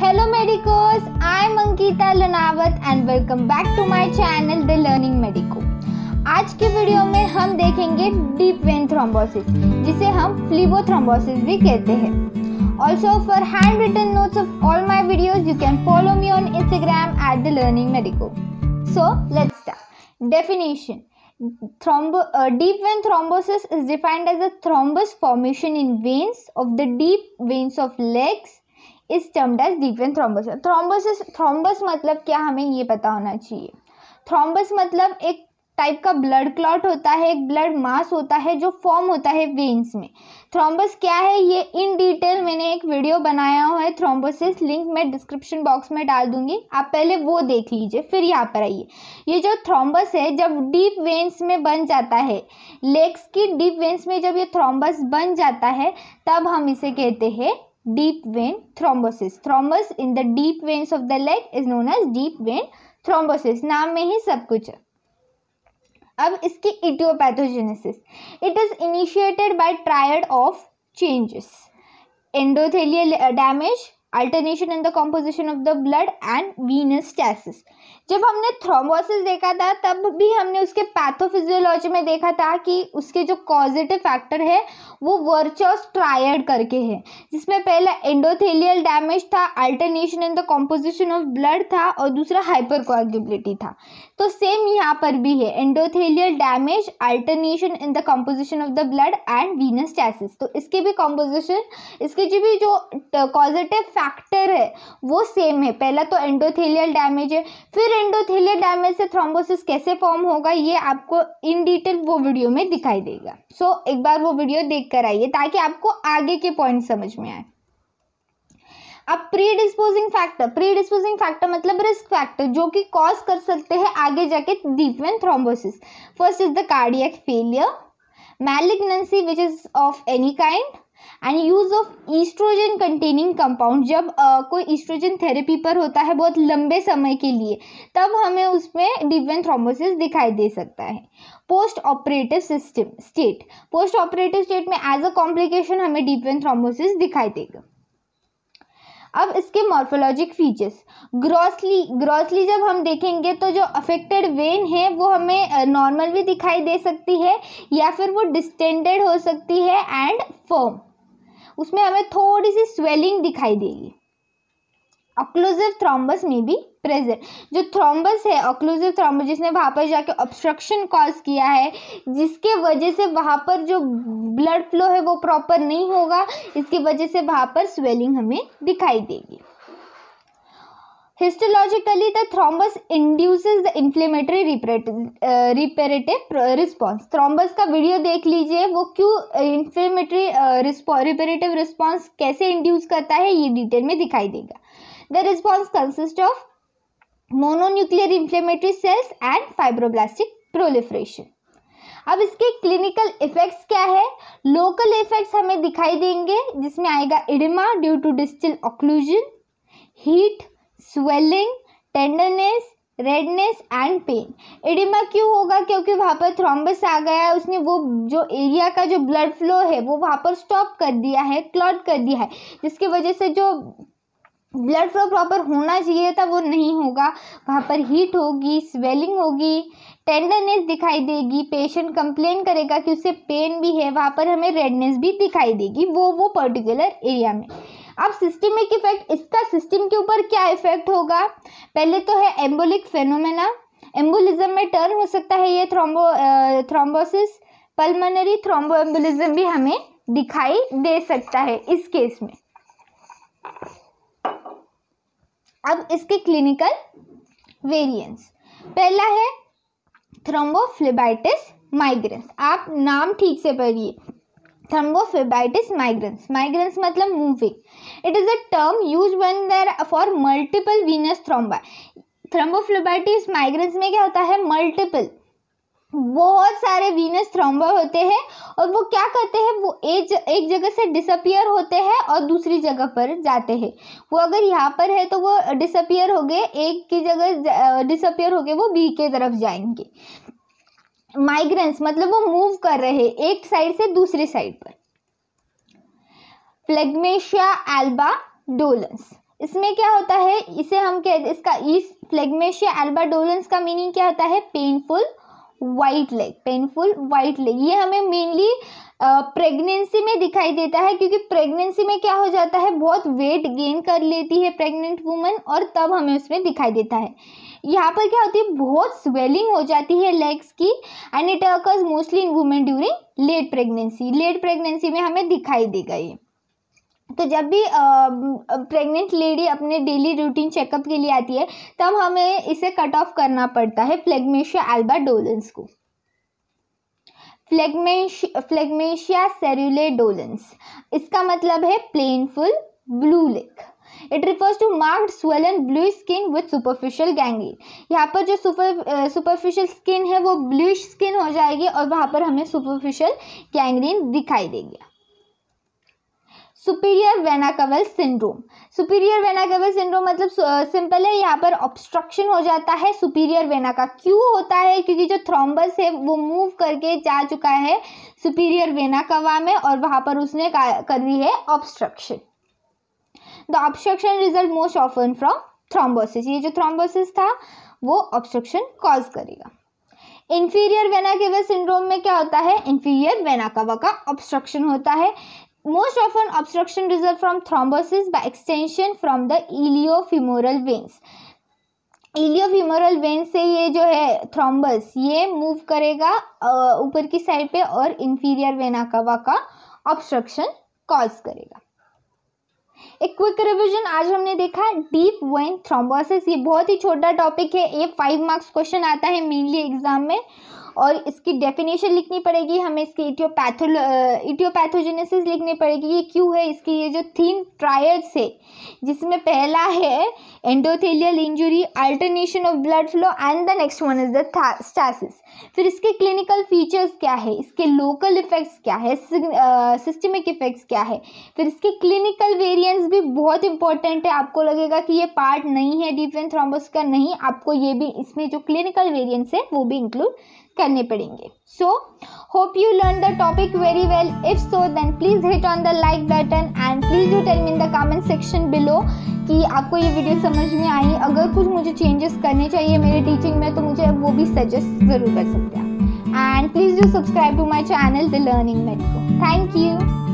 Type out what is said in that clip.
Hello Medicos, I am Ankita Lunawat and welcome back to my channel The Learning Medico. आज के video में हम देखेंगे deep vein thrombosis जिसे हम फ्लिबो थ्रोम्बोसिस भी कहते हैं also for handwritten notes of all my videos you can follow me on Instagram at the learning medico so let's definition thrombo deep vein thrombosis is defined as a thrombus formation in veins of the deep veins of legs is termed as deep vein thrombosis thrombus मतलब क्या हमें ये पता होना चाहिए thrombus मतलब एक type का ब्लड क्लॉट होता है एक ब्लड मास होता है जो फॉर्म होता है वेन्स में थ्रोम्बस क्या है ये इन डिटेल मैंने एक वीडियो बनाया हुआ है थ्रोम्बोसिस लिंक मैं डिस्क्रिप्शन बॉक्स में डाल दूंगी आप पहले वो देख लीजिए फिर यहाँ पर आइए ये जो थ्रोम्बस है जब डीप वेन्स में बन जाता है लेग्स की डीप वेन्स में जब ये थ्रोम्बस बन जाता है तब हम इसे कहते हैं deep vein thrombosis. Thrombus in the deep veins of the leg is known as deep vein thrombosis. नाम में ही सब कुछ है अब इसकी etiopathogenesis it is initiated by triad of changes endothelial damage alternation in the composition of the blood and venous stasis जब हमने thrombosis देखा था तब भी हमने उसके पैथोफिजियोलॉजी में देखा था कि उसके जो कॉजिटिव फैक्टर है वो वर्चोस ट्रायड करके है जिसमें पहला एंडोथेलियल डैमेज था alternation in the composition of blood था और दूसरा हाइपर कोआगुलेबिलिटी था तो सेम यहाँ पर भी है endothelial damage alternation in the composition of the blood and venous stasis तो इसके भी कॉम्पोजिशन इसके जो भी जो कॉजिटिव uh, फैक्टर है वो सेम है पहला तो एंडोथेलियल डैमेज है फिर एंडोथेलियल डैमेज से थ्रोम्बोसिस कैसे फॉर्म होगा ये आपको इन डिटेल वो वीडियो में दिखाई देगा सो so, एक बार वो वीडियो देख कर आइए ताकि आपको आगे के पॉइंट समझ में आए अब predisposing factor predisposing factor मतलब रिस्क फैक्टर जो कि कॉज कर सकते हैं आगे जाके deep vein thrombosis first is the cardiac failure malignancy which is of any kind and use of oestrogen containing compound जब आ, कोई ईस्ट्रोजन थेरेपी पर होता है बहुत लंबे समय के लिए तब हमें उसमें डिवेन थ्रोमोसिस दिखाई दे सकता है post operative system state post operative state में एज अ कॉम्प्लिकेशन हमें डिवेन थ्रोमोसिस दिखाई देगा अब इसके मॉर्फोलॉजिक फीचर्स ग्रॉसली ग्रॉसली जब हम देखेंगे तो जो अफेक्टेड वेन है वो हमें नॉर्मल भी दिखाई दे सकती है या फिर वो डिस्टेंडेड हो सकती है एंड फॉर्म उसमें हमें थोड़ी सी स्वेलिंग दिखाई देगी ऑक्लूसिव थ्रोम्बस में भी प्रेजेंट जो थ्रोम्बस है ऑक्लूसिव थ्रोम्बस जिसने वहाँ पर जाके ऑब्स्ट्रक्शन कॉज किया है जिसके वजह से वहाँ पर जो ब्लड फ्लो है वो प्रॉपर नहीं होगा इसकी वजह से वहाँ पर स्वेलिंग हमें दिखाई देगी histologically the thrombus induces the inflammatory reparative response thrombus का वीडियो देख लीजिए वो क्यों इन्फ्लेमेटरी रिपेरेटिव रिस्पॉन्स कैसे इंड्यूस करता है ये डिटेल में दिखाई देगा the response consist of mononuclear inflammatory cells and fibroblastic proliferation अब इसके क्लिनिकल इफेक्ट्स क्या है लोकल इफेक्ट्स हमें दिखाई देंगे जिसमें आएगा oedema due to distal occlusion heat swelling tenderness redness and pain oedema क्यों होगा क्योंकि वहाँ पर थ्रोम्बस आ गया है उसने वो जो एरिया का जो ब्लड फ्लो है वो वहाँ पर स्टॉप कर दिया है क्लॉट कर दिया है जिसकी वजह से जो ब्लड फ्लो प्रॉपर होना चाहिए था वो नहीं होगा वहाँ पर हीट होगी स्वेलिंग होगी टेंडरनेस दिखाई देगी पेशेंट कंप्लेन करेगा कि उसे पेन भी है वहाँ पर हमें रेडनेस भी दिखाई देगी वो वो पर्टिकुलर एरिया में अब सिस्टमिक इफेक्ट इसका सिस्टम के ऊपर क्या इफेक्ट होगा पहले तो है एम्बोलिक फेनोमेना एम्बोलिज्म में टर्न हो सकता है ये thrombo thrombosis pulmonary thrombo embolism भी हमें दिखाई दे सकता है इस केस में अब इसके क्लिनिकल वेरिएंस पहला है थ्रोम्बोफ्लेबाइटिस माइग्रेन आप नाम ठीक से पढ़िए thrombophlebitis migrans migrans matlab मतलब moving it is a term used when there for multiple venous thrombi thrombophlebitis migrans में क्या होता है मल्टीपल बहुत सारे वीनस थ्रोम्बा होते हैं और वो क्या करते हैं वो एक एक जगह से डिसअपियर होते हैं और दूसरी जगह पर जाते हैं वो अगर यहाँ पर है तो वो डिसअपियर हो गए एक की जगह डिसअपियर हो गए वो बी के तरफ जाएंगे माइग्रेंस मतलब वो मूव कर रहे एक साइड से दूसरी साइड पर फ्लेगमेशिया एल्बा डोलेंस इसमें क्या होता है इसे हम कह इसका इस फ्लेगमेशिया एल्बा डोलेंस का मीनिंग क्या होता है painful white leg painful white leg ये हमें मेनली प्रेगनेंसी में दिखाई देता है क्योंकि प्रेगनेंसी में क्या हो जाता है बहुत वेट गेन कर लेती है प्रेग्नेंट वुमन और तब हमें उसमें दिखाई देता है यहाँ पर क्या होती है बहुत स्वेलिंग हो जाती है लेग्स की and it occurs mostly in women during late pregnancy late pregnancy में हमें दिखाई दी गई तो जब भी प्रेग्नेंट लेडी अपने डेली रूटीन चेकअप के लिए आती है तब हमें इसे कट ऑफ करना पड़ता है फ्लेगमेशिया एल्बा डोलेंस को फ्लेगमेश फ्लेगमेशिया सेरुले इसका मतलब है painful blue leg it refers to marked swollen blue skin with superficial gangrene यहाँ पर जो सुपर सुपरफिशियल स्किन है वो ब्लूश स्किन हो जाएगी और वहाँ पर हमें सुपरफिशियल गैंग्रीन दिखाई देगी superior vena caval syndrome superior vena caval syndrome मतलब सिंपल है यहाँ पर ऑब्स्ट्रक्शन हो जाता है सुपीरियर वेना का क्यों होता है क्योंकि जो थ्रोम्बस है वो मूव करके जा चुका है सुपीरियर वेना कवा में और वहाँ पर उसने कर दी है obstruction the obstruction result most often from thrombosis ये जो थ्रोम्बोसिस था वो ऑब्स्ट्रक्शन कॉज करेगा इन्फीरियर वेना केवा सिंड्रोम में क्या होता है इन्फीरियर वेना कवा का ऑब्स्ट्रक्शन होता है most often obstruction result from thrombosis by extension from the iliofemoral veins iliofemoral veins से ये जो है थ्रोम्बस ये मूव करेगा ऊपर की साइड पे और इन्फीरियर वेना कवा का ऑब्स्ट्रक्शन कॉज करेगा एक क्विक रिवीजन आज हमने देखा डीप वेन थ्रोम्बोसिस ये बहुत ही छोटा टॉपिक है ये फाइव मार्क्स क्वेश्चन आता है मेनली एग्जाम में और इसकी डेफिनेशन लिखनी पड़ेगी हमें इसकी इटियोपैथोल इटियोपैथोजेनेसिस लिखनी पड़ेगी ये क्यों है इसकी ये जो तीन ट्रायड्स है जिसमें पहला है endothelial injury alternation of blood flow and the next one is the stasis फिर इसके क्लिनिकल फीचर्स क्या है इसके लोकल इफेक्ट्स क्या है सिस्टमिक इफेक्ट्स क्या है फिर इसके क्लिनिकल वेरियंट्स भी बहुत इंपॉर्टेंट है आपको लगेगा कि ये पार्ट नहीं है डिफेंस थ्रोम्बस का नहीं आपको ये भी इसमें जो क्लिनिकल वेरियंट्स है वो भी इंक्लूड करने पड़ेंगे so hope you learn the topic very well if so then please hit on the like button and please do tell me in the comment section below कि आपको ये वीडियो समझ में आई अगर कुछ मुझे चेंजेस करने चाहिए मेरे टीचिंग में तो मुझे वो भी सजेस्ट ज़रूर कर सकते हैं and please do subscribe to my channel the learning को थैंक यू